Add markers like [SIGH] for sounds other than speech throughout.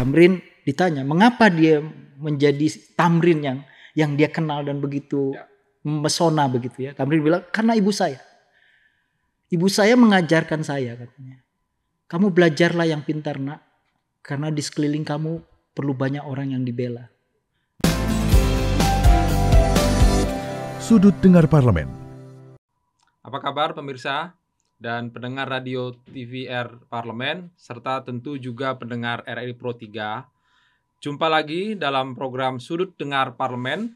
Tamrin ditanya mengapa dia menjadi Tamrin yang yang dia kenal dan begitu ya. begitu ya. Tamrin bilang karena ibu saya. Ibu saya mengajarkan saya katanya. Kamu belajarlah yang pintar nak. Karena di sekeliling kamu perlu banyak orang yang dibela. Sudut Dengar Parlemen. Apa kabar pemirsa? dan pendengar radio TVR Parlemen, serta tentu juga pendengar RRI Pro 3. Jumpa lagi dalam program Sudut Dengar Parlemen,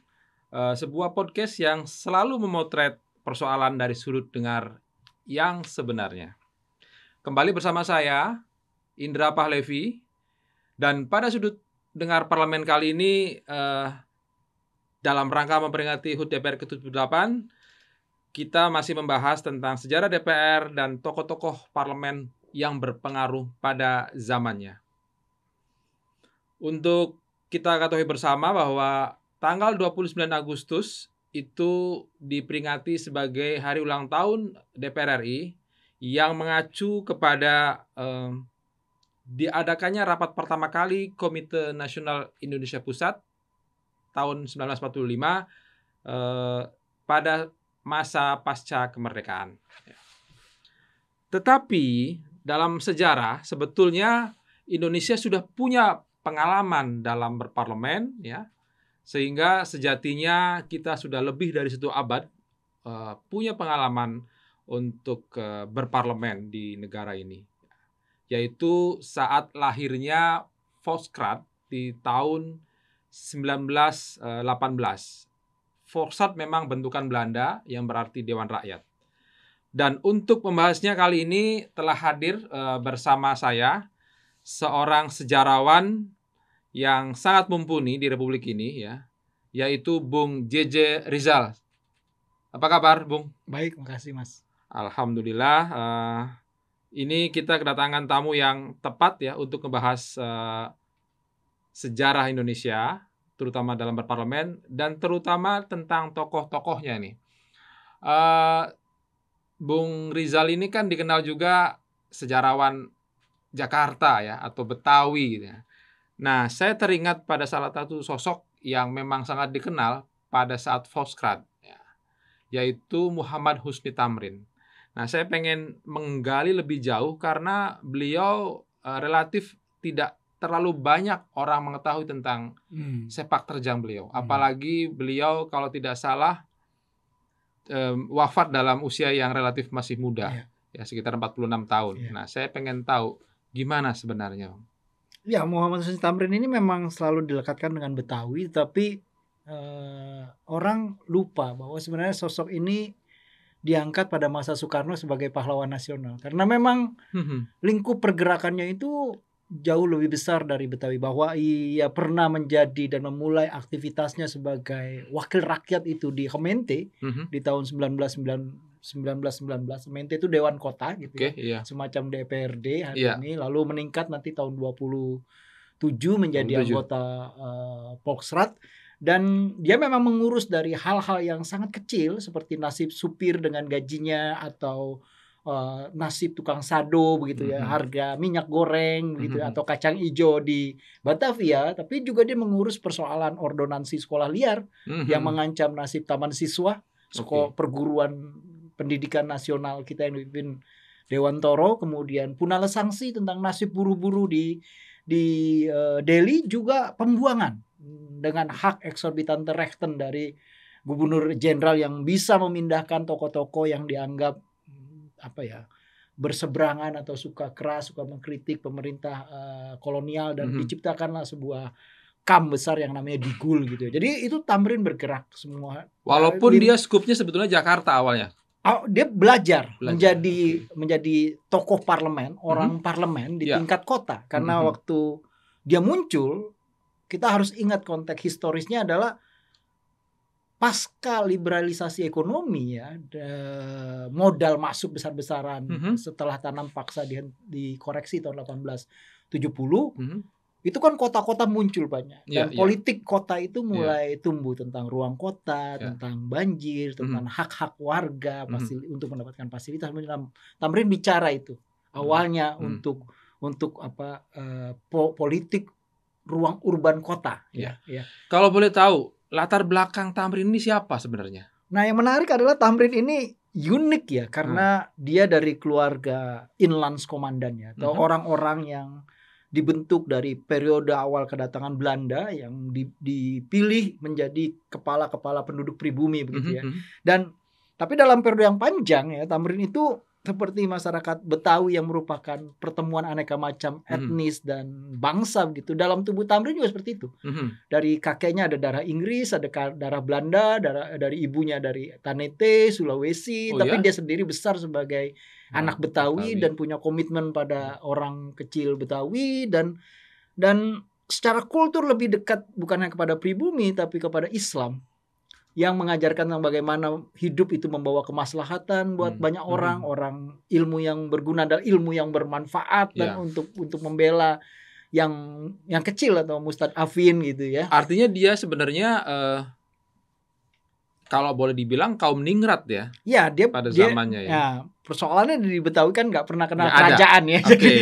eh, sebuah podcast yang selalu memotret persoalan dari sudut dengar yang sebenarnya. Kembali bersama saya, Indra Pahlevi, dan pada sudut dengar parlemen kali ini, eh, dalam rangka memperingati HUT DPR ke-78, kita masih membahas tentang sejarah DPR dan tokoh-tokoh parlemen yang berpengaruh pada zamannya. Untuk kita ketahui bersama bahwa tanggal 29 Agustus itu diperingati sebagai hari ulang tahun DPR RI yang mengacu kepada eh, diadakannya rapat pertama kali Komite Nasional Indonesia Pusat tahun 1945 eh, pada masa pasca kemerdekaan. Ya. Tetapi dalam sejarah sebetulnya Indonesia sudah punya pengalaman dalam berparlemen ya sehingga sejatinya kita sudah lebih dari satu abad uh, punya pengalaman untuk uh, berparlemen di negara ini yaitu saat lahirnya Voskrat di tahun 1918 Forsat memang bentukan Belanda yang berarti Dewan Rakyat. Dan untuk membahasnya kali ini telah hadir e, bersama saya seorang sejarawan yang sangat mumpuni di Republik ini ya, yaitu Bung JJ Rizal. Apa kabar, Bung? Baik, makasih, Mas. Alhamdulillah. E, ini kita kedatangan tamu yang tepat ya untuk membahas e, eh, sejarah Indonesia terutama dalam berparlemen dan terutama tentang tokoh-tokohnya nih. Uh, Bung Rizal ini kan dikenal juga sejarawan Jakarta ya atau Betawi gitu ya. Nah, saya teringat pada salah satu sosok yang memang sangat dikenal pada saat Foskrat ya, yaitu Muhammad Husni Tamrin. Nah, saya pengen menggali lebih jauh karena beliau uh, relatif tidak terlalu banyak orang mengetahui tentang hmm. sepak terjang beliau. Hmm. Apalagi beliau kalau tidak salah um, wafat dalam usia yang relatif masih muda, yeah. ya sekitar 46 tahun. Yeah. Nah, saya pengen tahu gimana sebenarnya, Ya, Muhammad Hussein Tamrin ini memang selalu dilekatkan dengan Betawi, tapi uh, orang lupa bahwa sebenarnya sosok ini diangkat pada masa Soekarno sebagai pahlawan nasional karena memang hmm, hmm. lingkup pergerakannya itu jauh lebih besar dari Betawi bahwa ia pernah menjadi dan memulai aktivitasnya sebagai wakil rakyat itu di Kemente mm-hmm. di tahun 1919 Kemente itu dewan kota gitu okay, ya. Iya. Semacam DPRD hari iya. ini lalu meningkat nanti tahun 27 menjadi 27. anggota uh, eh, Polksrat dan dia memang mengurus dari hal-hal yang sangat kecil seperti nasib supir dengan gajinya atau uh, eh, nasib tukang sado begitu ya, hmm. harga minyak goreng begitu hmm. Ya, atau kacang ijo di Batavia, tapi juga dia mengurus persoalan ordonansi sekolah liar hmm. yang mengancam nasib taman siswa, sekolah okay. perguruan pendidikan nasional kita yang dipimpin Dewan Toro, kemudian punala sanksi tentang nasib buru-buru di di uh, Delhi juga pembuangan dengan hak eksorbitan terrechten dari gubernur jenderal yang bisa memindahkan toko-toko yang dianggap apa ya berseberangan atau suka keras suka mengkritik pemerintah uh, kolonial dan mm -hmm. diciptakanlah sebuah kam besar yang namanya digul gitu ya. jadi itu Tamrin bergerak semua eh, walaupun Lin, dia skupnya sebetulnya Jakarta awalnya Oh, dia belajar, belajar. menjadi okay. menjadi tokoh parlemen, mm-hmm. orang mm -hmm. parlemen di yeah. tingkat kota. Karena mm -hmm. waktu dia muncul, kita harus ingat konteks historisnya adalah pasca liberalisasi ekonomi ya modal masuk besar-besaran mm -hmm. setelah tanam paksa di, dikoreksi tahun 1870 mm -hmm. itu kan kota-kota muncul banyak iya, dan yeah, politik yeah. kota itu iya. mulai yeah. tumbuh tentang ruang kota yeah. tentang banjir mhm. tentang hak-hak mm -hmm. warga mhm. fasil, mm -hmm. untuk mendapatkan fasilitas Tamrin bicara itu mhm. awalnya mm -hmm. untuk untuk apa uh, po politik ruang urban kota yeah. ya. Iya. ya. Kalau boleh tahu latar belakang Tamrin ini siapa sebenarnya? Nah, yang menarik adalah Tamrin ini unik ya karena hmm. dia dari keluarga inlands komandan ya atau hmm. orang-orang hmm. yang dibentuk dari periode awal kedatangan Belanda yang dipilih menjadi kepala-kepala penduduk pribumi begitu hmm, ya. Hmm, -hmm. Dan tapi dalam periode yang panjang ya Tamrin itu seperti masyarakat Betawi yang merupakan pertemuan aneka macam mhm. etnis mm. dan bangsa gitu. Dalam tubuh Tamrin juga seperti itu. -hmm. Dari kakeknya ada darah Inggris, ada darah Belanda, darah dari ibunya dari Tanete, Sulawesi, oh, iya? tapi ya? dia sendiri besar sebagai nah, anak Betawi, Betawi dan punya komitmen pada hmm. orang kecil Betawi dan dan secara kultur lebih dekat bukannya kepada pribumi tapi kepada Islam yang mengajarkan tentang bagaimana hidup itu membawa kemaslahatan buat hmm. banyak hmm. orang, hmm. orang ilmu yang berguna dan ilmu yang bermanfaat yeah. dan ya. untuk untuk membela yang yang kecil atau Mustad Afin gitu ya. Artinya dia sebenarnya uh, kalau boleh dibilang kaum ningrat ya. ya dia pada dia, zamannya ya. ya persoalannya di Betawi kan nggak pernah kenal gak kerajaan ya. Okay. Jadi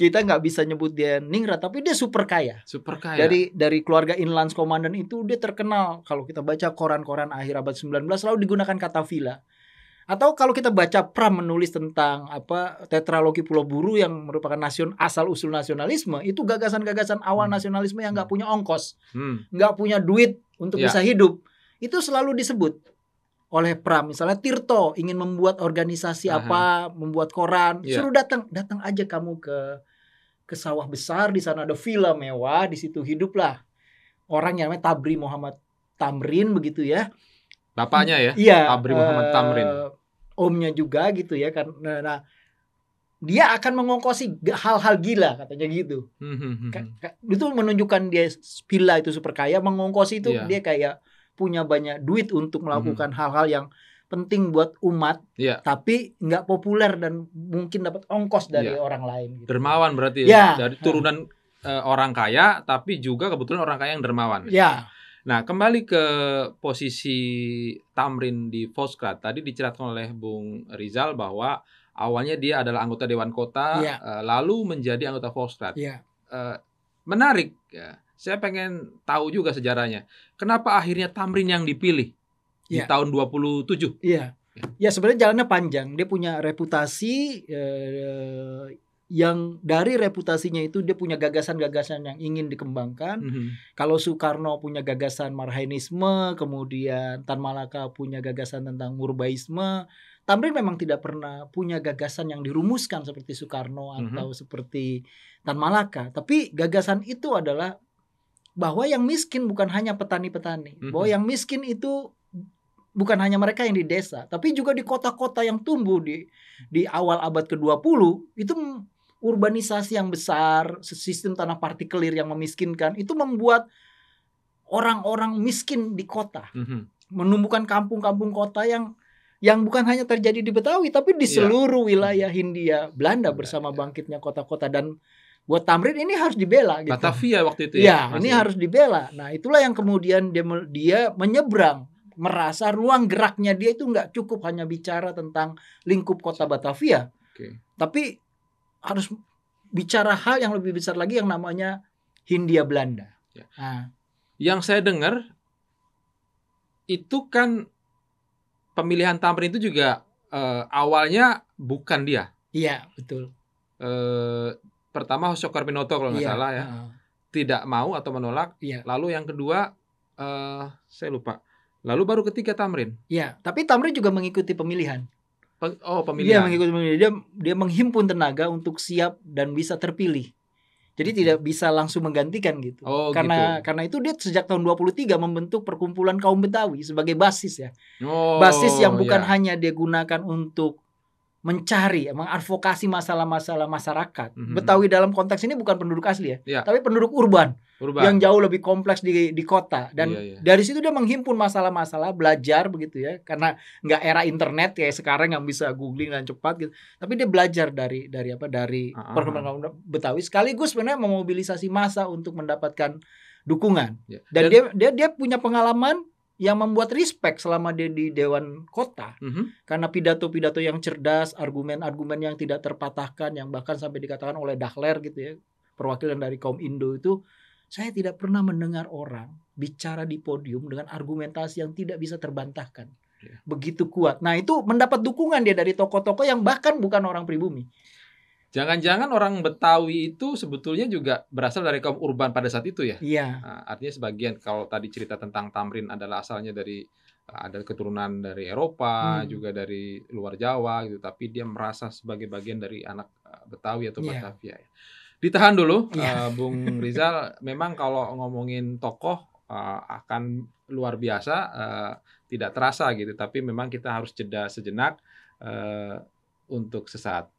kita nggak bisa nyebut dia ningrat tapi dia super kaya. Super kaya. Dari dari keluarga Inlands Komandan itu dia terkenal kalau kita baca koran-koran akhir abad 19 selalu digunakan kata villa. Atau kalau kita baca Pram menulis tentang apa tetralogi Pulau Buru yang merupakan nasion asal usul nasionalisme itu gagasan-gagasan awal hmm. nasionalisme yang nggak hmm. punya ongkos, hmm. nggak hmm. punya duit untuk ya. bisa hidup itu selalu disebut oleh Pram misalnya Tirto ingin membuat organisasi Aha. apa membuat koran yeah. suruh datang datang aja kamu ke ke sawah besar di sana ada villa mewah di situ hiduplah orang yang namanya Tabri Muhammad Tamrin begitu ya bapaknya ya iya, Tabri Muhammad uh, Tamrin eh, omnya juga gitu ya karena nah, dia akan mengongkosi hal-hal gila katanya gitu. Mm -hmm. hmm, hmm, hmm. itu menunjukkan dia villa itu super kaya, mengongkosi itu yeah. dia kayak punya banyak duit untuk hmm. melakukan mm hal-hal yang penting buat umat, ya. tapi nggak populer dan mungkin dapat ongkos dari ya. orang lain. Gitu. Dermawan berarti ya iya. dari turunan hmm. uh, orang kaya, tapi juga kebetulan orang kaya yang dermawan. Ya. Nah kembali ke posisi Tamrin di Foskrat tadi diceritakan oleh Bung Rizal bahwa awalnya dia adalah anggota Dewan Kota, ya. uh, lalu menjadi anggota Foskrat. Iya. Eh, ya. Uh, menarik. Uh, saya pengen tahu juga sejarahnya. Kenapa akhirnya Tamrin yang dipilih di iya. dua tahun 27? Iya. Yeah. Ya sebenarnya jalannya panjang. Dia punya reputasi eh, yang dari reputasinya itu dia punya gagasan-gagasan yang ingin dikembangkan. Mm -hmm. Kalau Soekarno punya gagasan marhainisme, kemudian Tan Malaka punya gagasan tentang murbaisme. Tamrin memang tidak pernah punya gagasan yang dirumuskan seperti Soekarno mhm. atau mm -hmm. seperti Tan Malaka, tapi gagasan itu adalah bahwa yang miskin bukan hanya petani-petani, mm-hmm. bahwa yang miskin itu bukan hanya mereka yang di desa, tapi juga di kota-kota yang tumbuh di di awal abad ke-20 itu urbanisasi yang besar, sistem tanah partikelir yang memiskinkan itu membuat orang-orang miskin di kota. Mm-hmm. Menumbuhkan kampung-kampung kota yang yang bukan hanya terjadi di Betawi tapi di iya. seluruh yeah. wilayah mm-hmm. Hindia Belanda iya, bersama iya. bangkitnya kota-kota dan buat Tamrin ini harus dibela gitu. Batavia waktu itu ya. Ya, ini harus dibela. Nah, itulah yang kemudian dia dia menyeberang merasa ruang geraknya dia itu nggak cukup hanya bicara tentang lingkup kota Batavia. Okay. Tapi harus bicara hal yang lebih besar lagi yang namanya Hindia Belanda. Ya. Nah. Yang saya dengar itu kan pemilihan Tamrin itu juga uh, awalnya bukan dia. Iya, betul. Uh, pertama Hoshio Carminoto kalau nggak yeah. salah ya. Uh. Tidak mau atau menolak. yeah. Lalu yang kedua uh, saya lupa. Lalu baru ketiga Tamrin. yeah. tapi Tamrin juga mengikuti pemilihan. Pe oh, pemilihan. Dia mengikuti pemilihan. Dia dia menghimpun tenaga untuk siap dan bisa terpilih. Jadi hmm. tidak bisa langsung menggantikan gitu. Oh, gitu. karena gitu. karena itu dia sejak tahun 23 membentuk perkumpulan kaum Betawi sebagai basis ya. Oh, basis yang bukan yeah. hanya dia gunakan untuk mencari, mengadvokasi masalah-masalah masyarakat. Mm -hmm. Betawi dalam konteks ini bukan penduduk asli ya, yeah. tapi penduduk urban, urban yang jauh lebih kompleks di di kota. Dan yeah, yeah. dari situ dia menghimpun masalah-masalah, belajar begitu ya, karena nggak era internet kayak sekarang yang bisa googling dan cepat gitu. Tapi dia belajar dari dari apa dari uh ah, -huh. Ah. perkembangan Betawi. Sekaligus sebenarnya memobilisasi masa untuk mendapatkan dukungan. Yeah. Dan, dan dia dia dia punya pengalaman yang membuat respect selama dia di dewan kota mm -hmm. karena pidato-pidato yang cerdas, argumen-argumen yang tidak terpatahkan yang bahkan sampai dikatakan oleh Dahler gitu ya, perwakilan dari kaum Indo itu saya tidak pernah mendengar orang bicara di podium dengan argumentasi yang tidak bisa terbantahkan. Yeah. Begitu kuat. Nah, itu mendapat dukungan dia dari tokoh-tokoh yang bahkan bukan orang pribumi. Jangan-jangan orang Betawi itu sebetulnya juga berasal dari kaum urban pada saat itu ya? Iya. Nah, artinya sebagian kalau tadi cerita tentang Tamrin adalah asalnya dari eh, ada keturunan dari Eropa hmm. juga dari luar Jawa gitu, tapi dia merasa sebagai bagian dari anak eh, Betawi atau yeah. Batavia. Ya. Ditahan dulu, yeah. Iya. uh, Bung [LAUGHS] Rizal. memang kalau ngomongin tokoh uh, akan luar biasa, uh, tidak terasa gitu. Tapi memang kita harus jeda sejenak uh, untuk sesaat.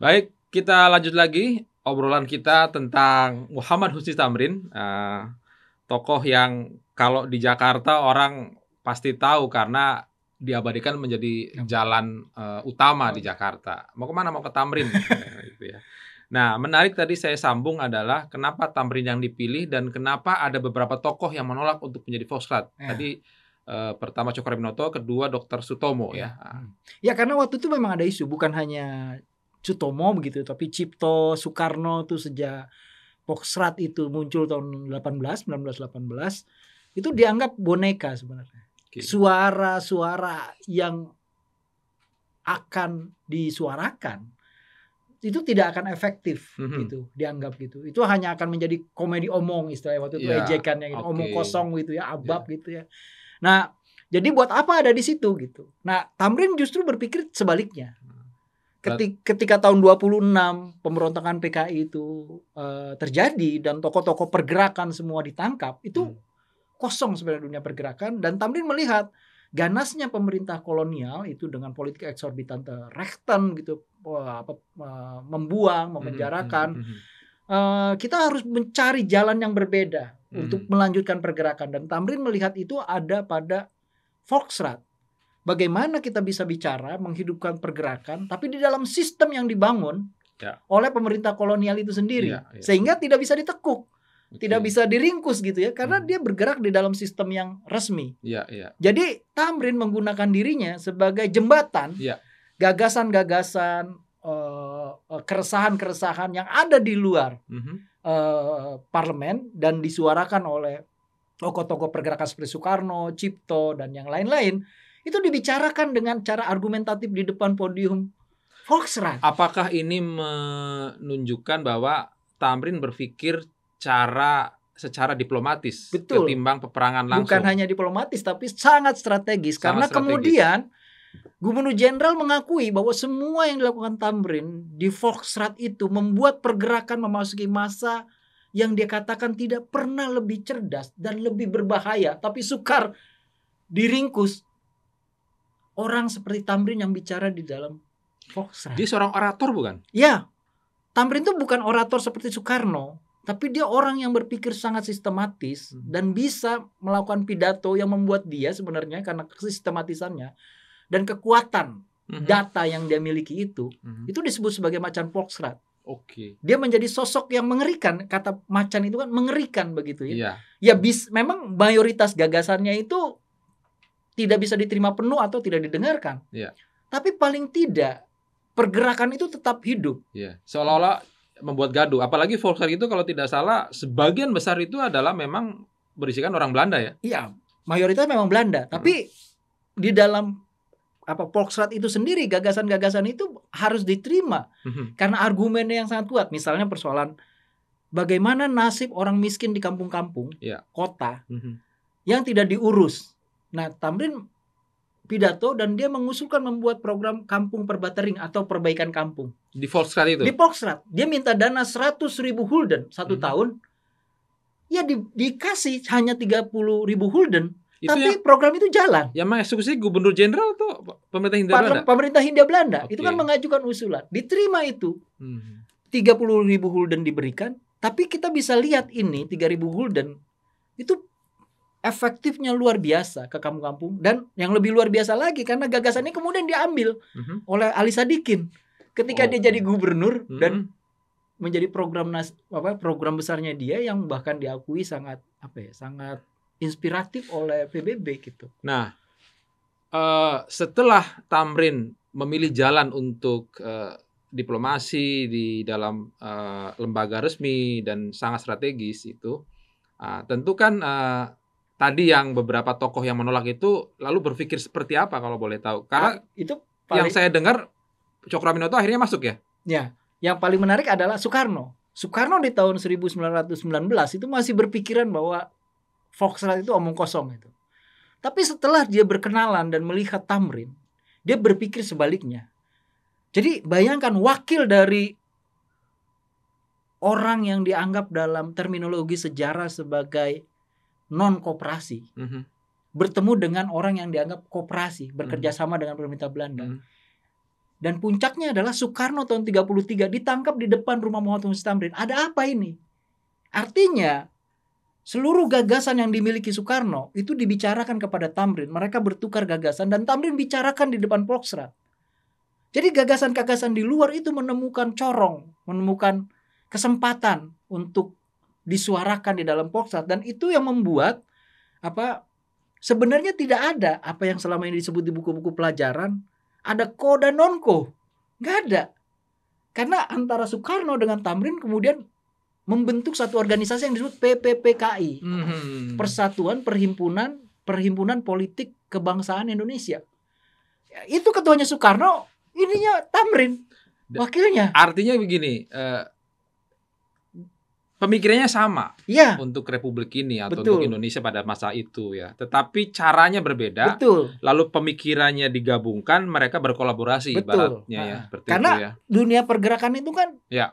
Baik, kita lanjut lagi obrolan kita tentang Muhammad Husni Tamrin, uh, tokoh yang kalau di Jakarta orang pasti tahu karena diabadikan menjadi jalan uh, utama di oh. Jakarta. Mau kemana? Mau ke Tamrin, [LAUGHS] gitu ya. Nah, menarik tadi saya sambung adalah kenapa Tamrin yang dipilih dan kenapa ada beberapa tokoh yang menolak untuk menjadi Fosrat. Ya. Tadi Uh, pertama Cokro Minoto, kedua Dokter Sutomo ya. Ya. Hmm. ya karena waktu itu memang ada isu bukan hanya Sutomo begitu, tapi Cipto, Soekarno itu sejak Poksrat itu muncul tahun 18, 1918 itu dianggap boneka sebenarnya. Suara-suara yang akan disuarakan itu tidak akan efektif mm-hmm. gitu dianggap gitu itu hanya akan menjadi komedi omong istilahnya waktu itu yeah, ejekannya gitu okay. omong kosong gitu ya abab yeah. gitu ya nah jadi buat apa ada di situ gitu nah Tamrin justru berpikir sebaliknya ketika, ketika tahun 26 pemberontakan PKI itu uh, terjadi dan tokoh-tokoh pergerakan semua ditangkap itu hmm. kosong sebenarnya dunia pergerakan dan Tamrin melihat ganasnya pemerintah kolonial itu dengan politik eksorbitan rektan gitu apa eh, membuang hmm, memenjarakan hmm, hmm, hmm. Uh, kita harus mencari jalan yang berbeda hmm. untuk melanjutkan pergerakan dan Tamrin melihat itu ada pada Volksrat bagaimana kita bisa bicara menghidupkan pergerakan tapi di dalam sistem yang dibangun ya. oleh pemerintah kolonial itu sendiri ya, ya. sehingga tidak bisa ditekuk tidak bisa diringkus gitu ya karena hmm. dia bergerak di dalam sistem yang resmi ya, ya. jadi Tamrin menggunakan dirinya sebagai jembatan ya. gagasan-gagasan eh, eh, keresahan-keresahan yang ada di luar mm-hmm. uh, parlemen dan disuarakan oleh tokoh-tokoh pergerakan seperti Soekarno, Cipto dan yang lain-lain itu dibicarakan dengan cara argumentatif di depan podium Volkswagen. Apakah ini menunjukkan bahwa Tamrin berpikir cara secara diplomatis Betul. ketimbang peperangan langsung. Bukan hanya diplomatis tapi sangat strategis sangat karena strategis. kemudian Gubernur Jenderal mengakui bahwa semua yang dilakukan Tamrin di Volksrat itu membuat pergerakan memasuki masa yang dia katakan tidak pernah lebih cerdas dan lebih berbahaya tapi sukar diringkus orang seperti Tamrin yang bicara di dalam Foxa. Dia seorang orator bukan? Ya. Tamrin itu bukan orator seperti Soekarno, tapi dia orang yang berpikir sangat sistematis hmm. dan bisa melakukan pidato yang membuat dia sebenarnya karena sistematisannya dan kekuatan hmm. data yang dia miliki itu, hmm. itu disebut sebagai macan Foxrat. Oke. Okay. Dia menjadi sosok yang mengerikan. Kata macan itu kan mengerikan begitu ya. Yeah. Ya bis memang mayoritas gagasannya itu tidak bisa diterima penuh atau tidak didengarkan. Ya. Tapi paling tidak pergerakan itu tetap hidup. Ya. Seolah-olah membuat gaduh. Apalagi Volkswagen itu kalau tidak salah sebagian besar itu adalah memang berisikan orang Belanda ya. Iya, mayoritas memang Belanda. Hmm. Tapi di dalam apa Volkswagen itu sendiri gagasan-gagasan itu harus diterima hmm. karena argumennya yang sangat kuat. Misalnya persoalan bagaimana nasib orang miskin di kampung-kampung, ya. kota hmm. yang tidak diurus Nah, Tamrin pidato dan dia mengusulkan membuat program kampung perbatering atau perbaikan kampung. Di Volksrad itu? Di Volksrad. Dia minta dana 100 ribu hulden satu hmm. tahun. Ya di, dikasih hanya 30 ribu hulden. Itu tapi yang, program itu jalan. Yang mengeksekusi gubernur jenderal atau pemerintah Hindia Belanda? Pemerintah Hindia Belanda. Okay. Itu kan mengajukan usulan. Diterima itu. Hmm. 30 ribu hulden diberikan. Tapi kita bisa lihat ini 3 ribu hulden Itu efektifnya luar biasa ke kampung-kampung dan yang lebih luar biasa lagi karena gagasan ini kemudian diambil mm-hmm. oleh Ali Sadikin ketika oh. dia jadi oh. gubernur mm-hmm. dan mhm. menjadi program nas apa program besarnya dia yang bahkan diakui sangat apa ya sangat inspiratif oleh PBB gitu. Nah, uh, setelah Tamrin memilih jalan untuk uh, diplomasi di dalam uh, lembaga resmi dan sangat strategis itu, uh, tentu kan uh, tadi yang beberapa tokoh yang menolak itu lalu berpikir seperti apa kalau boleh tahu? Karena nah, itu paling... yang saya dengar Cokraminoto akhirnya masuk ya? Ya, yang paling menarik adalah Soekarno. Soekarno di tahun 1919 itu masih berpikiran bahwa Foxrat itu omong kosong itu. Tapi setelah dia berkenalan dan melihat Tamrin, dia berpikir sebaliknya. Jadi bayangkan wakil dari orang yang dianggap dalam terminologi sejarah sebagai non koperasi mm -hmm. bertemu dengan orang yang dianggap koperasi bekerja mhm. sama mm -hmm. dengan pemerintah Belanda. Mm -hmm. Dan puncaknya adalah Soekarno tahun 33 ditangkap di depan rumah Muhammad Mustamrin Ada apa ini? Artinya seluruh gagasan yang dimiliki Soekarno itu dibicarakan kepada Tamrin. Mereka bertukar gagasan dan Tamrin bicarakan di depan Polksrat. Jadi gagasan-gagasan di luar itu menemukan corong, menemukan kesempatan untuk disuarakan di dalam poksat dan itu yang membuat apa sebenarnya tidak ada apa yang selama ini disebut di buku-buku pelajaran ada ko dan non ko nggak ada karena antara Soekarno dengan Tamrin kemudian membentuk satu organisasi yang disebut PPPKI hmm. Persatuan Perhimpunan Perhimpunan Politik Kebangsaan Indonesia itu ketuanya Soekarno ininya Tamrin wakilnya artinya begini uh pemikirannya sama ya. untuk republik ini atau Betul. untuk Indonesia pada masa itu ya. Tetapi caranya berbeda. Betul. Lalu pemikirannya digabungkan, mereka berkolaborasi Betul. ibaratnya ya. nah. ya. Karena ya. dunia pergerakan itu kan ya.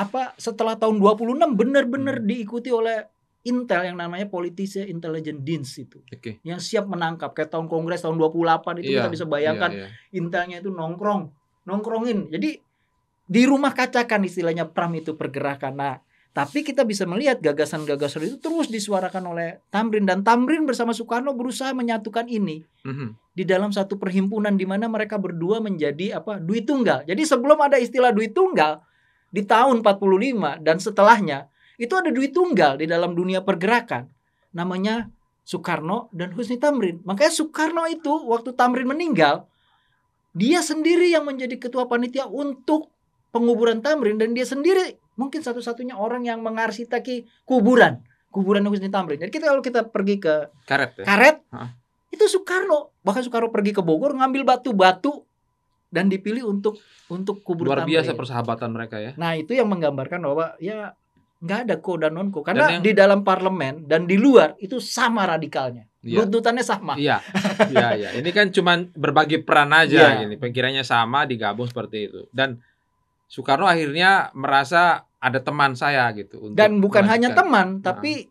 apa setelah tahun 26 benar-benar hmm. diikuti oleh Intel yang namanya politisi intelligence dins itu. Okay. Yang siap menangkap kayak tahun kongres tahun 28 itu yeah. kita bisa bayangkan yeah, yeah. Intelnya itu nongkrong, nongkrongin. Jadi di rumah kacakan istilahnya Pram itu pergerakan. Nah, tapi kita bisa melihat gagasan-gagasan itu terus disuarakan oleh Tamrin dan Tamrin bersama Soekarno berusaha menyatukan ini mm-hmm. di dalam satu perhimpunan di mana mereka berdua menjadi apa duit tunggal. Jadi sebelum ada istilah duit tunggal di tahun 45 dan setelahnya itu ada duit tunggal di dalam dunia pergerakan namanya Soekarno dan Husni Tamrin. Makanya Soekarno itu waktu Tamrin meninggal dia sendiri yang menjadi ketua panitia untuk penguburan Tamrin dan dia sendiri Mungkin satu-satunya orang yang mengarsiteki kuburan, kuburan Husni Tamrin. Jadi kita kalau kita pergi ke Karet, ya? Karet huh? itu Soekarno, bahkan Soekarno pergi ke Bogor ngambil batu-batu dan dipilih untuk untuk kuburan Luar biasa Tamrin. persahabatan mereka ya. Nah, itu yang menggambarkan bahwa ya nggak ada ko dan non ko karena yang... di dalam parlemen dan di luar itu sama radikalnya ya. sama iya iya ya. ini kan cuma berbagi peran aja ya. ini pengkirannya sama digabung seperti itu dan Soekarno akhirnya merasa ada teman saya gitu untuk dan bukan melanjutkan. hanya teman nah. tapi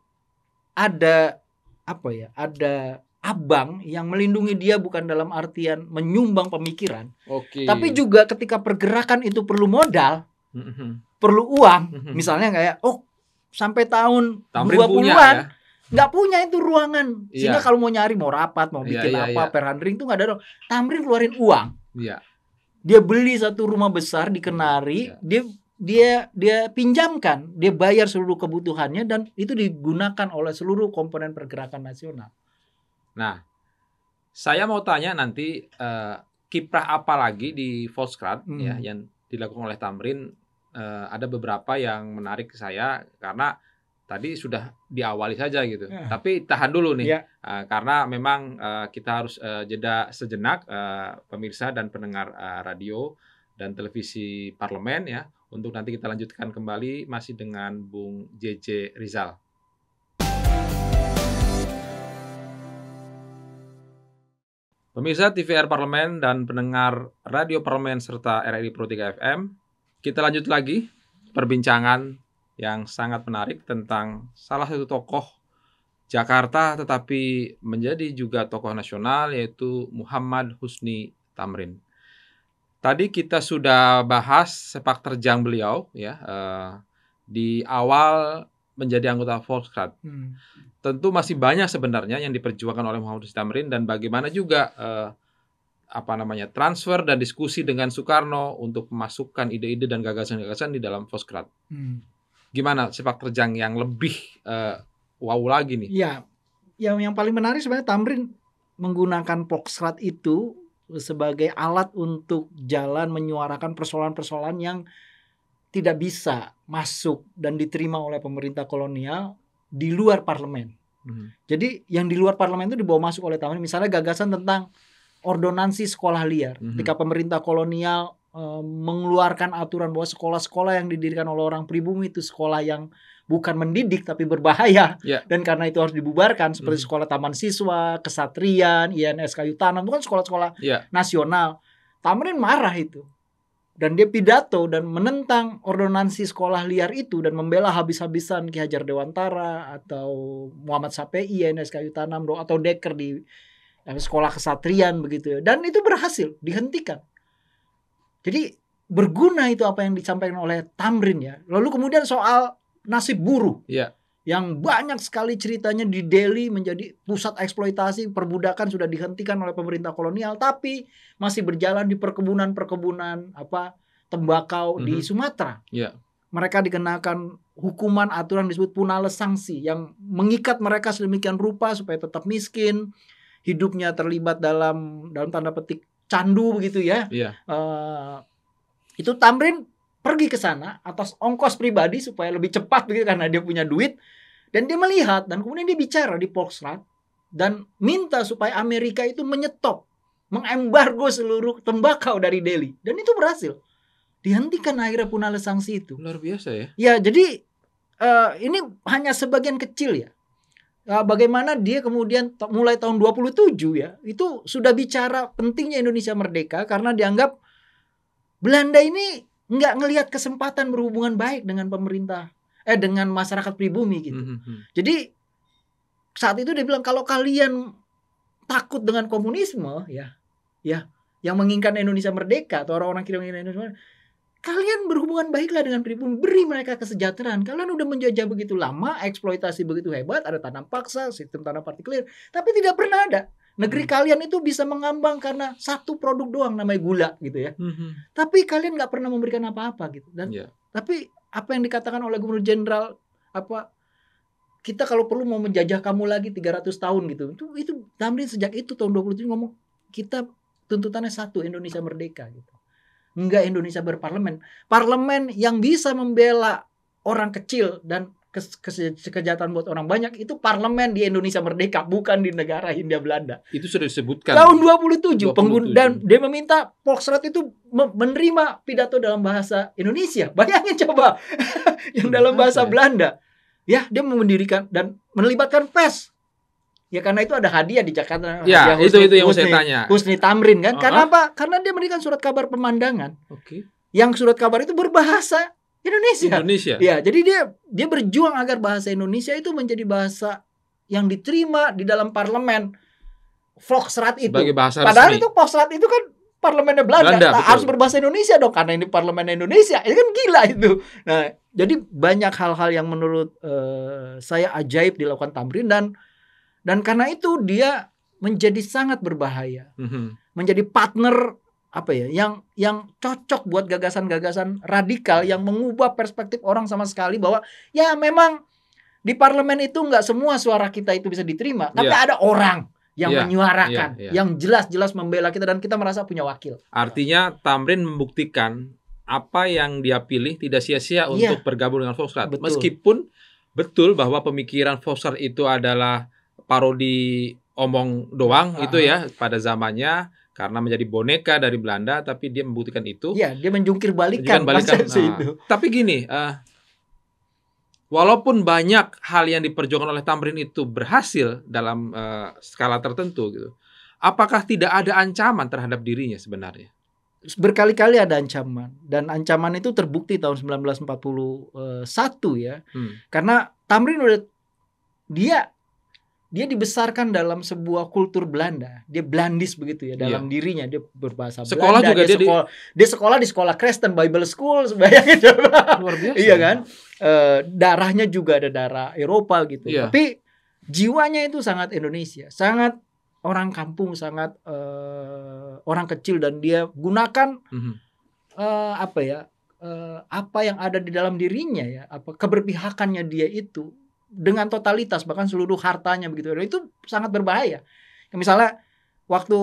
ada apa ya ada abang yang melindungi dia bukan dalam artian menyumbang pemikiran okay. tapi juga ketika pergerakan itu perlu modal mm-hmm. perlu uang mm-hmm. misalnya kayak oh sampai tahun dua puluhan an ya. nggak punya itu ruangan yeah. sehingga kalau mau nyari mau rapat mau iya, bikin yeah, yeah, apa yeah. perhandling tuh nggak ada dong Tamrin keluarin uang yeah. dia beli satu rumah besar di Kenari yeah. dia dia dia pinjamkan, dia bayar seluruh kebutuhannya dan itu digunakan oleh seluruh komponen pergerakan nasional. Nah, saya mau tanya nanti uh, kiprah apa lagi di Foskrat hmm. ya yang dilakukan oleh Tamrin uh, ada beberapa yang menarik saya karena tadi sudah diawali saja gitu. Ya. Tapi tahan dulu nih ya. uh, karena memang uh, kita harus uh, jeda sejenak uh, pemirsa dan pendengar uh, radio dan televisi parlemen ya untuk nanti kita lanjutkan kembali masih dengan Bung JJ Rizal. Pemirsa TVR Parlemen dan pendengar Radio Parlemen serta RRI Pro 3 FM, kita lanjut lagi perbincangan yang sangat menarik tentang salah satu tokoh Jakarta tetapi menjadi juga tokoh nasional yaitu Muhammad Husni Tamrin. Tadi kita sudah bahas sepak terjang beliau ya uh, di awal menjadi anggota Volkskrat. Hmm. Tentu masih banyak sebenarnya yang diperjuangkan oleh Muhammad Tamrin dan bagaimana juga uh, apa namanya transfer dan diskusi dengan Soekarno untuk memasukkan ide-ide dan gagasan-gagasan di dalam Volkskrat. Hmm. Gimana sepak terjang yang lebih uh, wow lagi nih? Ya, yang yang paling menarik sebenarnya Tamrin menggunakan Volkskrat itu sebagai alat untuk jalan menyuarakan persoalan-persoalan yang tidak bisa masuk dan diterima oleh pemerintah kolonial di luar parlemen. Hmm. Jadi yang di luar parlemen itu dibawa masuk oleh taman. Misalnya gagasan tentang ordonansi sekolah liar. Hmm. Ketika pemerintah kolonial e, mengeluarkan aturan bahwa sekolah-sekolah yang didirikan oleh orang pribumi itu sekolah yang bukan mendidik tapi berbahaya yeah. dan karena itu harus dibubarkan seperti mm. sekolah taman siswa, kesatrian, INS kayu tanam itu kan sekolah-sekolah yeah. nasional. Tamrin marah itu dan dia pidato dan menentang ordonansi sekolah liar itu dan membela habis-habisan Ki Hajar Dewantara atau Muhammad Sapi INS Kayu Tanam atau Deker di eh, sekolah kesatrian begitu ya. Dan itu berhasil dihentikan. Jadi berguna itu apa yang disampaikan oleh Tamrin ya. Lalu kemudian soal nasib buruh. ya. Yang banyak sekali ceritanya di Delhi menjadi pusat eksploitasi perbudakan sudah dihentikan oleh pemerintah kolonial, tapi masih berjalan di perkebunan-perkebunan apa tembakau mm -hmm. di mhm. Sumatera. ya. Mereka dikenakan hukuman aturan disebut punale sanksi yang mengikat mereka sedemikian rupa supaya tetap miskin, hidupnya terlibat dalam dalam tanda petik candu begitu ya. ya. Uh, itu Tamrin pergi ke sana atas ongkos pribadi supaya lebih cepat begitu karena dia punya duit dan dia melihat dan kemudian dia bicara di Polksrat dan minta supaya Amerika itu menyetop mengembargo seluruh tembakau dari Delhi dan itu berhasil dihentikan akhirnya punah sanksi itu luar biasa ya ya jadi uh, ini hanya sebagian kecil ya eh, bagaimana dia kemudian mulai tahun 27 ya itu sudah bicara pentingnya Indonesia merdeka karena dianggap Belanda ini nggak ngelihat kesempatan berhubungan baik dengan pemerintah eh dengan masyarakat pribumi gitu. Mm -hmm. Jadi saat itu dia bilang kalau kalian takut dengan komunisme ya ya yang menginginkan Indonesia merdeka atau orang-orang kira menginginkan Indonesia merdeka, kalian berhubungan baiklah dengan pribumi beri mereka kesejahteraan kalian udah menjajah begitu lama eksploitasi begitu hebat ada tanam paksa sistem tanam partikelir tapi tidak pernah ada Negeri hmm. kalian itu bisa mengambang karena satu produk doang namanya gula gitu ya. hmm, hmm. Tapi kalian nggak pernah memberikan apa-apa gitu. Dan yeah. tapi apa yang dikatakan oleh Gubernur Jenderal apa kita kalau perlu mau menjajah kamu lagi 300 tahun gitu. Itu itu Tamrin sejak itu tahun 27 ngomong kita tuntutannya satu Indonesia merdeka gitu. Enggak Indonesia berparlemen. Parlemen yang bisa membela orang kecil dan kesejahteraan buat orang banyak itu parlemen di Indonesia merdeka bukan di negara Hindia Belanda. Itu sudah disebutkan. Tahun 27, 27. dan dia meminta Volksrat itu menerima pidato dalam bahasa Indonesia. Bayangin coba [LAUGHS] yang dalam bahasa Belanda. Ya, dia mendirikan dan melibatkan pers. Ya karena itu ada hadiah di Jakarta. Ya, Husni, itu itu yang Husni, saya tanya. Husni Tamrin kan? Uh -huh. Karena apa? Karena dia memberikan surat kabar pemandangan. Oke. Okay. Yang surat kabar itu berbahasa Indonesia. Indonesia. Ya, jadi dia dia berjuang agar bahasa Indonesia itu menjadi bahasa yang diterima di dalam parlemen. Volksraad itu. Sebagai bahasa Padahal itu Volksraad itu kan parlemennya Belanda, Belanda nah, harus berbahasa Indonesia dong karena ini parlemen Indonesia. Ini kan gila itu. Nah, jadi banyak hal-hal yang menurut uh, saya ajaib dilakukan Tamrin dan dan karena itu dia menjadi sangat berbahaya. Mm -hmm. Menjadi partner apa ya yang yang cocok buat gagasan-gagasan radikal yang mengubah perspektif orang sama sekali bahwa ya memang di parlemen itu nggak semua suara kita itu bisa diterima iya. tapi ada orang yang yeah. menyuarakan yeah. Yeah. yang jelas-jelas membela kita dan kita merasa punya wakil artinya Tamrin membuktikan apa yang dia pilih tidak sia-sia yeah. untuk bergabung dengan Volkswagen meskipun betul bahwa pemikiran Volkswagen itu adalah parodi omong doang uh -huh. itu ya pada zamannya karena menjadi boneka dari Belanda tapi dia membuktikan itu. Iya, dia menjungkir balikan, balikan. Nah, itu. Tapi gini, uh, walaupun banyak hal yang diperjuangkan oleh Tamrin itu berhasil dalam uh, skala tertentu gitu. Apakah tidak ada ancaman terhadap dirinya sebenarnya? Berkali-kali ada ancaman dan ancaman itu terbukti tahun 1941 eh, ya. Hmm. Karena Tamrin udah dia dia dibesarkan dalam sebuah kultur Belanda. Dia Blandis begitu ya dalam yeah. dirinya dia berbahasa sekolah Belanda. Juga dia, dia sekolah di... dia sekolah di sekolah Kristen Bible School sebayangin [LAUGHS] luar biasa. iya kan? E, darahnya juga ada darah Eropa gitu. Yeah. Tapi jiwanya itu sangat Indonesia, sangat orang kampung, sangat e, orang kecil dan dia gunakan mm -hmm. e, apa ya? E, apa yang ada di dalam dirinya ya, apa keberpihakannya dia itu dengan totalitas bahkan seluruh hartanya begitu itu sangat berbahaya misalnya waktu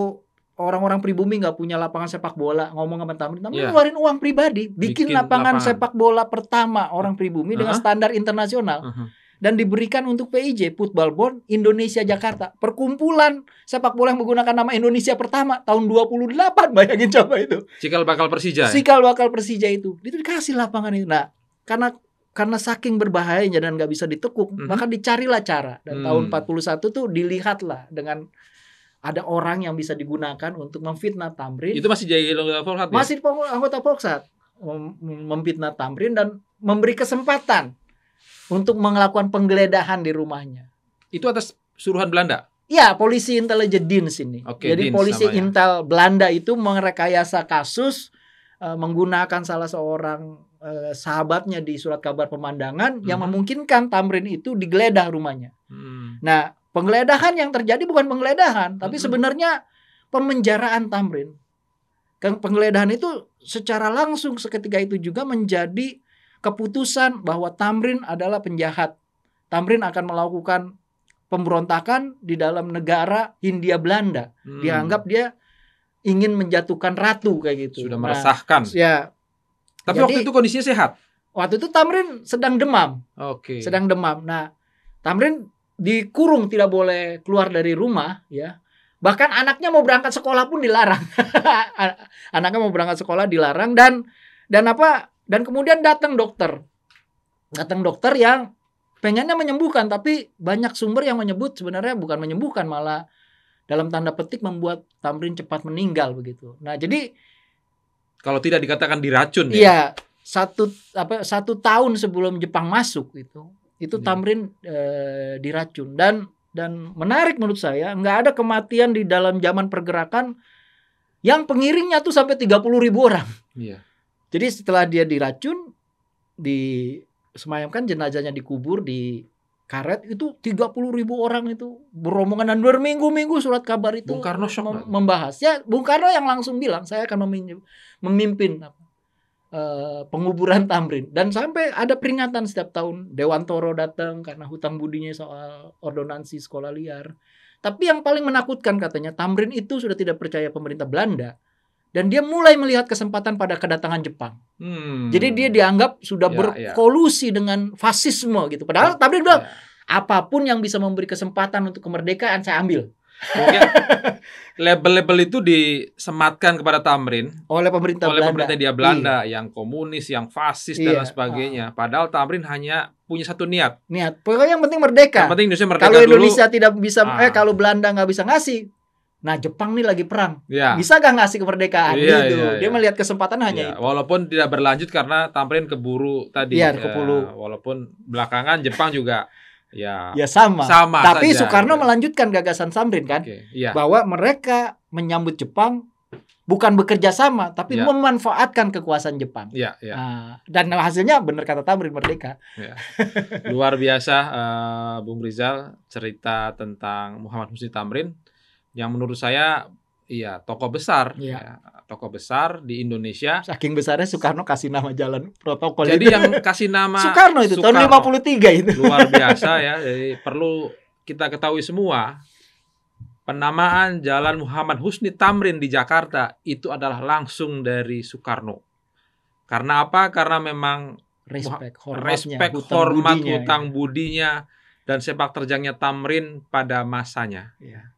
orang-orang pribumi nggak punya lapangan sepak bola ngomong sama tamu yeah. ngeluarin uang pribadi bikin, bikin lapangan, lapangan sepak bola pertama orang pribumi uh -huh. dengan standar internasional uh -huh. dan diberikan untuk PIJ Football Board Indonesia Jakarta perkumpulan sepak bola yang menggunakan nama Indonesia pertama tahun 28 [LAUGHS] bayangin coba itu Sikal bakal Persija Sikal ya? bakal Persija itu itu dikasih lapangan itu nah karena karena saking berbahayanya dan nggak bisa ditekuk, -hmm. maka dicarilah cara. Dan mm. tahun 41 hmm. tuh dilihatlah dengan ada orang yang bisa digunakan untuk memfitnah Tamrin. Itu masih jadi anggota Polsat. Ya? Masih anggota Polsat mem memfitnah Tamrin dan memberi kesempatan untuk melakukan penggeledahan di rumahnya. Itu atas suruhan Belanda. Ya, polisi intelijen di sini. Okay, jadi Dins polisi namanya. intel Belanda itu merekayasa kasus uh, menggunakan salah seorang eh, sahabatnya di surat kabar pemandangan hmm. yang memungkinkan Tamrin itu digeledah rumahnya. Hmm. Nah, penggeledahan yang terjadi bukan penggeledahan, tapi hmm. sebenarnya pemenjaraan Tamrin. Kan penggeledahan itu secara langsung seketika itu juga menjadi keputusan bahwa Tamrin adalah penjahat. Tamrin akan melakukan pemberontakan di dalam negara Hindia Belanda. Hmm. Dianggap dia ingin menjatuhkan ratu kayak gitu. Sudah nah, meresahkan. Nah, ya, tapi Jadi, waktu itu kondisinya sehat. Waktu itu Tamrin sedang demam. Oke. Okay. Sedang demam. Nah, Tamrin dikurung tidak boleh keluar dari rumah ya. Bahkan anaknya mau berangkat sekolah pun dilarang. [LAUGHS] anaknya mau berangkat sekolah dilarang dan dan apa? Dan kemudian datang dokter. Datang dokter yang pengennya menyembuhkan tapi banyak sumber yang menyebut sebenarnya bukan menyembuhkan malah dalam tanda petik membuat Tamrin cepat meninggal begitu. Nah, jadi kalau tidak dikatakan diracun ya. Iya, satu apa satu tahun sebelum Jepang masuk itu itu iya. Tamrin e, diracun dan dan menarik menurut saya nggak ada kematian di dalam zaman pergerakan yang pengiringnya tuh sampai 30 ribu orang. Iya. Jadi setelah dia diracun disemayamkan jenazahnya dikubur di karet itu tiga puluh ribu orang itu berombongan dan berminggu-minggu surat kabar itu Bung Karno mem membahas ya Bung Karno yang langsung bilang saya akan memimpin, memimpin uh, penguburan Tamrin dan sampai ada peringatan setiap tahun Dewan Toro datang karena hutang budinya soal ordonansi sekolah liar tapi yang paling menakutkan katanya Tamrin itu sudah tidak percaya pemerintah Belanda dan dia mulai melihat kesempatan pada kedatangan Jepang. Hmm. Jadi dia dianggap sudah ya, ya. berkolusi ya. dengan fasisme gitu. Padahal ya, Tabrik bilang ya. apapun yang bisa memberi kesempatan untuk kemerdekaan saya ambil. label-label itu disematkan kepada Tamrin oleh pemerintah oleh Belanda. dia Belanda iya. yang komunis, yang fasis iya. dan lain sebagainya. Uh. Padahal Tamrin hanya punya satu niat. Niat. Pokoknya yang penting merdeka. Yang penting Indonesia merdeka Kalau Indonesia dulu, tidak bisa uh. eh kalau Belanda nggak bisa ngasih, Nah Jepang nih lagi perang, ya. bisa gak ngasih kemerdekaan ya, gitu? Ya, ya. Dia iya. melihat kesempatan ya. hanya iya, itu. Walaupun tidak berlanjut karena Tamrin keburu tadi. Iya ya, keburu. walaupun belakangan Jepang juga ya. Ya sama. sama Tapi saja, Soekarno ya. melanjutkan gagasan Samrin kan, okay. ya. bahwa mereka menyambut Jepang bukan bekerja sama tapi ya. memanfaatkan kekuasaan Jepang. Ya, ya. dan hasilnya benar kata Tamrin merdeka. Ya. Luar biasa, uh, Bung Rizal cerita tentang Muhammad Husni Tamrin yang menurut saya iya toko besar iya. ya tokoh besar di Indonesia saking besarnya Soekarno kasih nama jalan protokol jadi itu. yang kasih nama Soekarno itu Soekarno. tahun 53 itu luar biasa ya jadi perlu kita ketahui semua penamaan Jalan Muhammad Husni Tamrin di Jakarta itu adalah langsung dari Soekarno. Karena apa? Karena memang respect, hormatnya, respect hutang hormat, budinya, hutang ya. budinya, ya. dan sepak terjangnya Tamrin pada masanya. Ya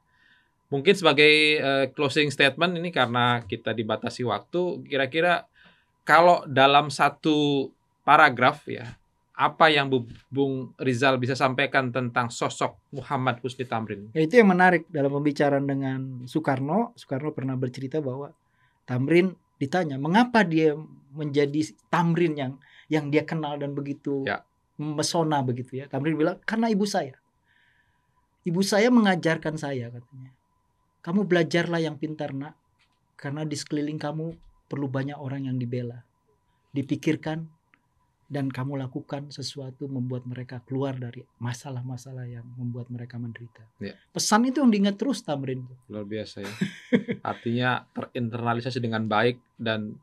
mungkin sebagai uh, closing statement ini karena kita dibatasi waktu, kira-kira kalau dalam satu paragraf ya, apa yang Bung Rizal bisa sampaikan tentang sosok Muhammad Husni Tamrin? Ya, itu yang menarik dalam pembicaraan dengan Soekarno. Soekarno pernah bercerita bahwa Tamrin ditanya mengapa dia menjadi Tamrin yang yang dia kenal dan begitu ya. mesona begitu ya. Tamrin bilang karena ibu saya. Ibu saya mengajarkan saya katanya. Kamu belajarlah yang pintar nak, karena di sekeliling kamu perlu banyak orang yang dibela. Dipikirkan dan kamu lakukan sesuatu membuat mereka keluar dari masalah-masalah yang membuat mereka menderita. Ya. Pesan itu yang diingat terus Tamrin. Luar biasa ya. [LAUGHS] Artinya terinternalisasi dengan baik dan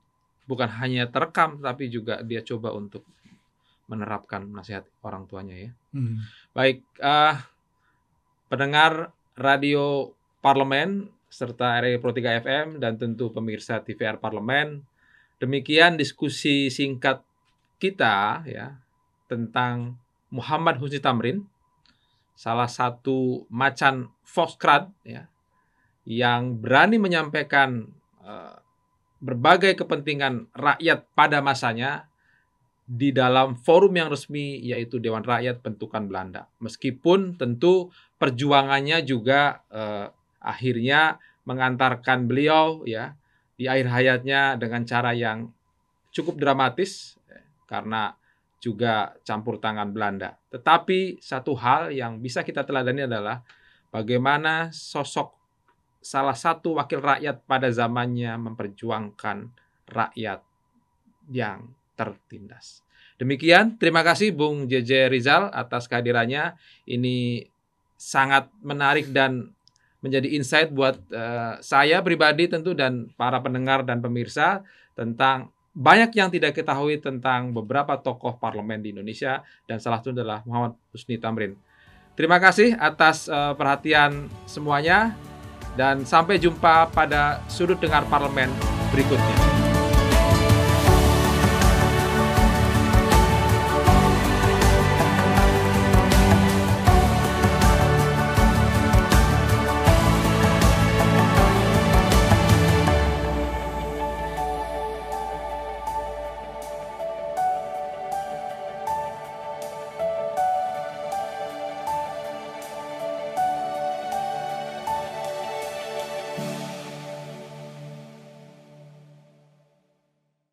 bukan hanya terekam tapi juga dia coba untuk menerapkan nasihat orang tuanya ya. Hmm. Baik, uh, pendengar radio Parlemen serta RI Pro 3 FM dan tentu pemirsa TVR Parlemen. Demikian diskusi singkat kita ya tentang Muhammad Husni Tamrin, salah satu macan Foxcrad ya yang berani menyampaikan uh, berbagai kepentingan rakyat pada masanya di dalam forum yang resmi yaitu Dewan Rakyat Bentukan Belanda. Meskipun tentu perjuangannya juga uh, akhirnya mengantarkan beliau ya di akhir hayatnya dengan cara yang cukup dramatis karena juga campur tangan Belanda. Tetapi satu hal yang bisa kita teladani adalah bagaimana sosok salah satu wakil rakyat pada zamannya memperjuangkan rakyat yang tertindas. Demikian, terima kasih Bung JJ Rizal atas kehadirannya. Ini sangat menarik dan menjadi insight buat uh, saya pribadi tentu dan para pendengar dan pemirsa tentang banyak yang tidak ketahui tentang beberapa tokoh parlemen di Indonesia dan salah satu adalah Muhammad Husni Tamrin. Terima kasih atas uh, perhatian semuanya dan sampai jumpa pada sudut dengar parlemen berikutnya.